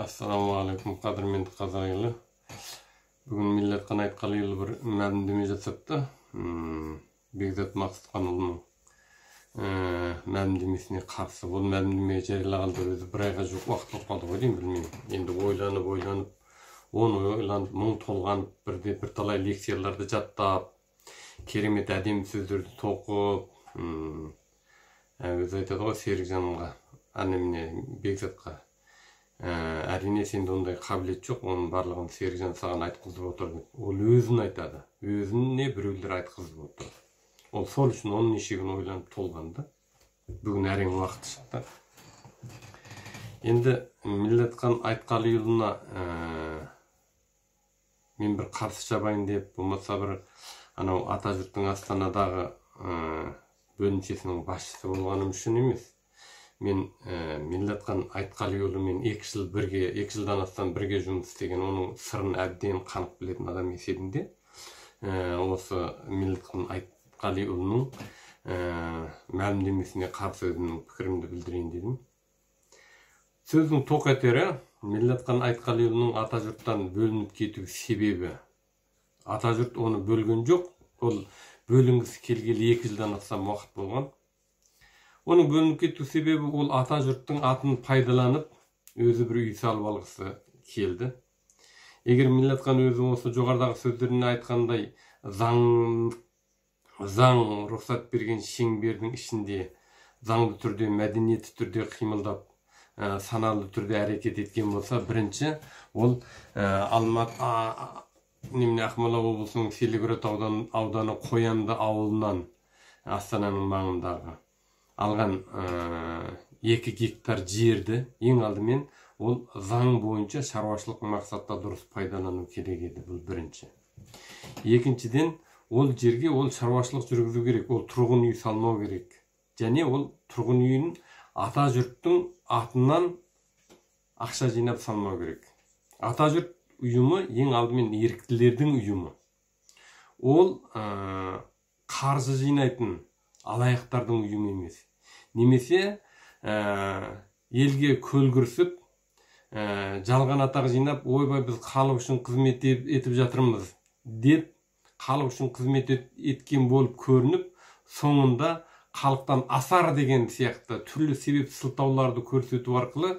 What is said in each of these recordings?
қадыр қадірменді қазақ елі Бүгін bugun millat qani елі бір мәлімдеме жасапты бекзат мақсұтханұлының мәлімдемесіне қарсы бұл мәлімдеме жариялағанда өзі бір айға жуық уақыт болып қалды ғой деймін білмеймін енді ойланып ойланып оны ойланып мұң толғанып бірде бірталай лекцияларды жаттап керемет әдемі сөздерді тоқып өзі айтады ғой серікжанға әне бекзатқа Э, әрине сенде ондай қабілет жоқ оның барлығын серікжан саған айтқызып отыр деп ол өзін айтады өзіне біреулер айтқызып отыр ол сол үшін оның күн ойланып толған бүгін әрең уақыты шықты енді милләтхан айтқалиұлына ә, мен бір қарсы шабайын деп болмаса бір анау ата астанадағы ә, бөлімшесінің басшысы болғаным үшін емес мен ә, э, меллатхан айтқалиұлымен екі жыл бірге екі жылдан астам бірге жұмыс істеген оның сырын әбден қанық білетін адам есебінде ә, э, осы меллатхан айтқалиұлының ә, э, мәлімдемесіне қарсы өзімнің пікірімді білдірейін дедім сөздің тоқ етері меллатхан айтқалиұлының атажұрттан бөлініп кету себебі атажұрт оны бөлген жоқ ол бөлінгісі келгелі екі жылдан астам уақыт болған оның бөлініп кету себебі ол ата жұрттың атын пайдаланып өзі бір үй салып алғысы келді егер миллатхан өзі осы жоғарыдағы сөздерінде айтқандай заң заң рұқсат берген шеңбердің ішінде заңды түрде мәдениетті түрде қимылдап саналы түрде әрекет еткен болса бірінші ол ә, алматы а, ақмола облысының целиград ауданы қоянды ауылынан астананың маңындағы алған э, екі гектар жерді ең алдымен ол заң бойынша шаруашылық мақсатта дұрыс пайдалану керек еді бұл бірінші екіншіден ол жерге ол шаруашылық жүргізу керек ол тұрғын үй салмау керек және ол тұрғын үйін ата жұрттың атынан ақша жинап салмау керек ата жұрт ұйымы ең алдымен еріктілердің ұйымы ол ә, э, қаржы жинайтын алаяқтардың ұйымы емес немесе ә, елге көлгірсіп ә, э, жалған атақ жинап ойбай біз халық үшін қызмет етіп жатырмыз деп халық үшін қызмет еткен болып көрініп соңында халықтан асар деген сияқты түрлі себеп сылтауларды көрсету арқылы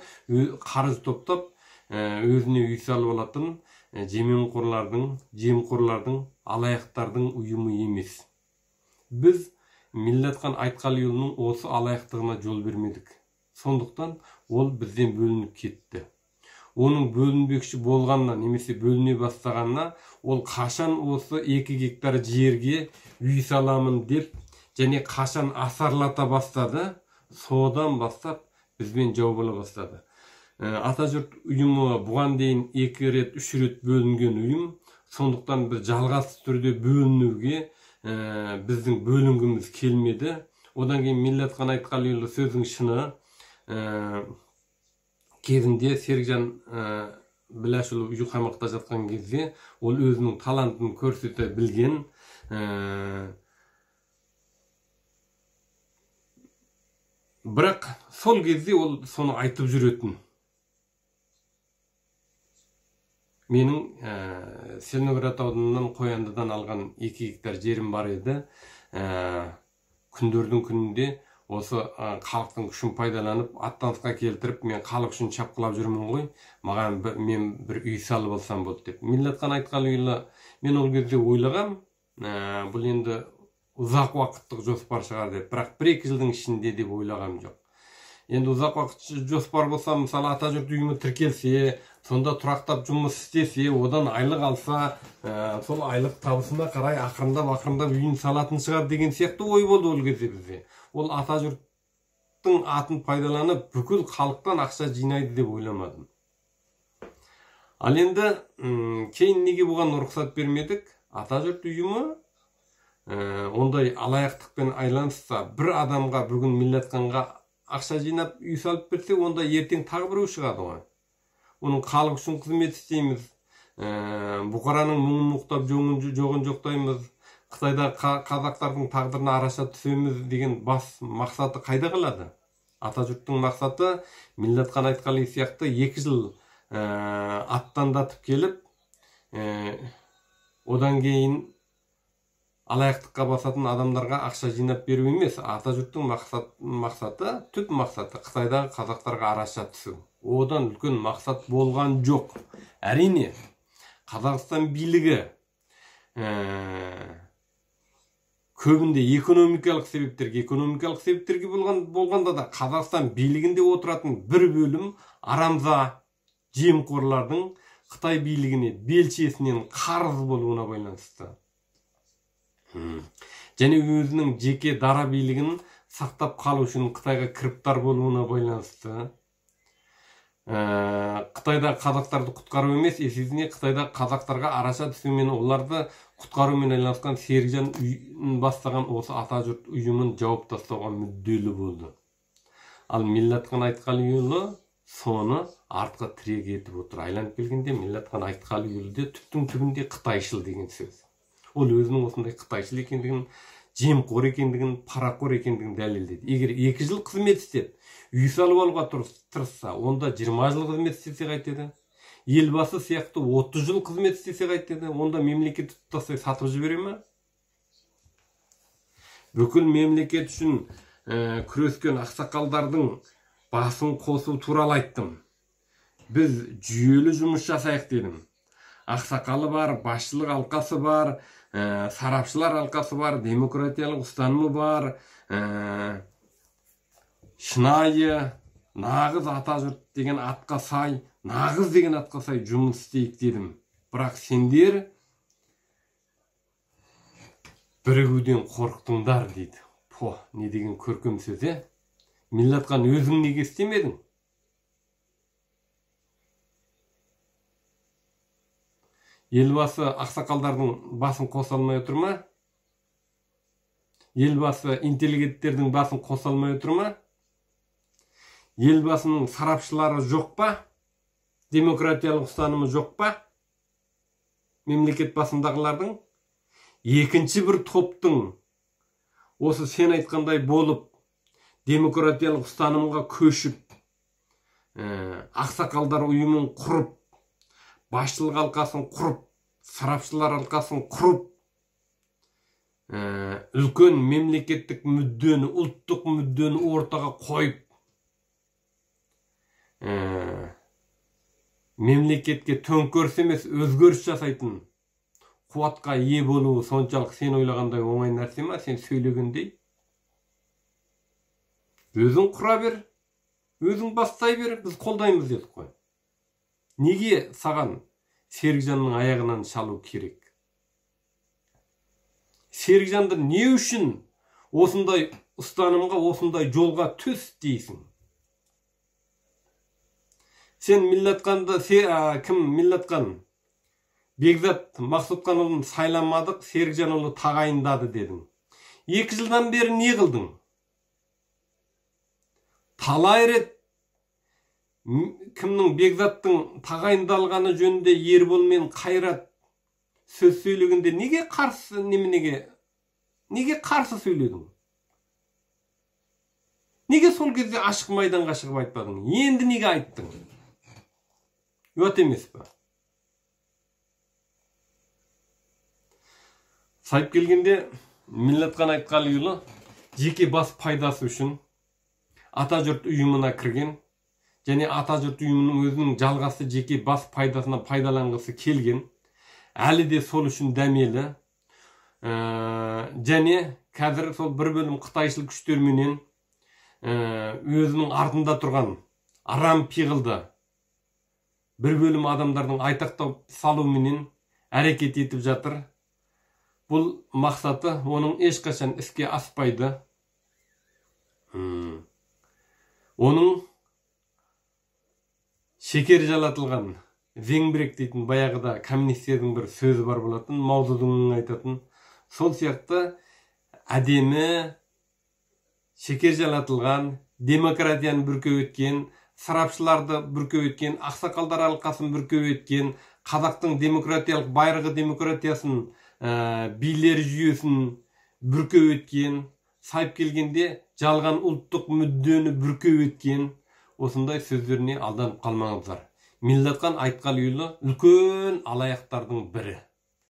қарыз топтап э, өзіне үй салып алатын жеменқорлардың жемқорлардың алаяқтардың ұйымы емес біз Айтқалы айтқалиұлының осы алаяқтығына жол бермедік сондықтан ол бізден бөлініп кетті оның бөлінбекші болғанына немесе бөліне бастағанына ол қашан осы екі гектар жерге үй саламын деп және қашан асарлата бастады содан бастап бізбен жауабыла бастады э, Ата жұрт ұйымы бұған дейін екі рет үш рет бөлінген ұйым сондықтан біз жалғасы түрде бөлінуге ә, біздің бөлінгіміз келмеді одан кейін милләтхан айтқалиұлы сөздің шыны ә, кезінде серікжан ә, біләшұлы қамақта жатқан кезде ол өзінің талантын көрсете білген ә, бірақ сол кезде ол соны айтып жүретін менің ә, целиноград ауданынан қояндыдан алған екі гектар жерім бар еді ә, күндердің күнінде осы ә, халықтың күшін пайдаланып аттанысқа келтіріп мен халық үшін шапқылап жүрмін ғой маған мен бір үй салып алсам болды деп милләтхан айтқалиұлы мен ол кезде ойлағам ә, бұл енді ұзақ уақыттық жоспар шығар деп бірақ бір екі жылдың ішінде деп ойлаған жоқ енді ұзақ уақыт жоспар болса мысалы атажұрт ұйымы тіркелсе сонда тұрақтап жұмыс істесе одан айлық алса ә, сол айлық табысына қарай ақырындап ақырындап үйін салатын шығар деген сияқты ой болды ол кезде бізде ол ата жұрттың атын пайдаланып бүкіл халықтан ақша жинайды деп ойламадым ал енді кейін неге бұған рұқсат бермедік атажұрт ұйымы ә, ондай алаяқтықпен айланысса бір адамға бүгін миллиард ақша жинап үй салып берсе онда ертең тағы біреу шығады ғой оның халық үшін қызмет істейміз ә, бұқараның мұңын мұқтап жоғын, жоғын жоқтаймыз қытайда қазақтардың тағдырына араша түсеміз деген бас мақсаты қайда қалады атажұрттың мақсаты милләтхан айтқали сияқты екі жыл ә, аттандатып келіп ә, одан кейін алаяқтыққа басатын адамдарға ақша жинап беру емес атажұрттың мақсат, мақсаты түп мақсаты қытайдағы қазақтарға араша түсу одан үлкен мақсат болған жоқ әрине қазақстан билігі ә, көбінде экономикалық себептерге экономикалық себептерге болған, болғанда да қазақстан билігінде отыратын бір бөлім арамза жемқорлардың қытай билігіне белшесінен қарыз болуына байланысты Үм. және өзінің жеке дара билігін сақтап қалу үшін қытайға кіріптар болуына байланысты Э, қытайда қазақтарды құтқару емес есесіне қытайда қазақтарға араша түсу мен оларды құтқарумен айналысқан серікжан бастаған осы ата жұрт ұйымын жауып тастауға мүдделі болды ал миллатхан айтқалиұлы соны артқа тірек етіп отыр айналып келгенде миллатхан айтқалиұлы де түптің түбінде қытайшыл деген сөз ол өзінің осындай қытайшыл екендігін жемқор екендігін парақор екендігін дәлелдейді егер екі жыл қызмет істеп үй салып алуға тырысса онда жиырма жыл қызмет істесе қайтеді елбасы сияқты отыз жыл қызмет істесе қайтеді онда мемлекетті тұтастай сатып жібере ма бүкіл мемлекет үшін ә, күрескен ақсақалдардың басын қосу туралы айттым біз жүйелі жұмыс жасайық дедім ақсақалы бар басшылық алқасы бар ә, сарапшылар алқасы бар демократиялық ұстанымы бар ә, шынайы нағыз ата жұрт деген атқа сай нағыз деген атқа сай жұмыс істейік дедім бірақ сендер бірігуден қорықтыңдар дейді по не деген көркем сөз иә миллатхан өзің неге істемедің елбасы ақсақалдардың басын қоса алмай отыр ма елбасы интеллигенттердің басын қоса алмай отыр ма елбасының сарапшылары жоқ па демократиялық ұстанымы жоқ па мемлекет басындағылардың екінші бір топтың осы сен айтқандай болып демократиялық ұстанымға көшіп ә, ақсақалдар ұйымын құрып басшылық алқасын құрып сарапшылар алқасын құрып ә, үлкен мемлекеттік мүддені ұлттық мүддені ортаға қойып ә, мемлекетке төңкеріс емес өзгеріс жасайтын қуатқа ие болу соншалық сен ойлағандай оңай нәрсе ма сен сөйлегендей өзің құра бер өзің бастай бер біз қолдаймыз дедік қой неге саған серікжанның аяғынан шалу керек серікжанды не үшін осындай ұстанымға осындай жолға түс дейсің сен милләтқанды се, ә, кім милләтқан бекзат мақсұтқанұлын сайламадық серікжанұлы тағайындады дедің екі жылдан бері не қылдың талай рет кімнің бекзаттың тағайындалғаны жөнінде ербол мен қайрат сөз сөйлегенде неге қарсы неменеге неге қарсы сөйледің неге сол кезде ашық майданға шығып айтпадың енді неге айттың ұят емес па сайып келгенде милләтхан айтқалиұлы жеке бас пайдасы үшін Ата жұрт ұйымына кірген және жұрт ұйымының өзінің жалғасы жеке бас пайдасына пайдаланғысы келген әлі де сол үшін дәмелі ә, және қазір сол бір бөлім қытайшыл күштерменен ә, өзінің артында тұрған арам пиғылды бір бөлім адамдардың айтақтап салуменен әрекет етіп жатыр бұл мақсаты оның ешқашан іске аспайды оның шекер жалатылған зеңбірек дейтін баяғыда коммунистердің бір сөзі бар болатын маузудың айтатын сол сияқты әдемі шекер жалатылған демократияны бүркеп өткен сарапшыларды бүркеп өткен ақсақалдар алқасын бүркеп өткен қазақтың демократиялық байырғы демократиясын ә, билер жүйесін бүркеп өткен сайып келгенде жалған ұлттық мүддені бүркеп өткен осындай сөздеріне алданып қалмаңыздар милләтхан айтқалиұлы үлкен алаяқтардың бірі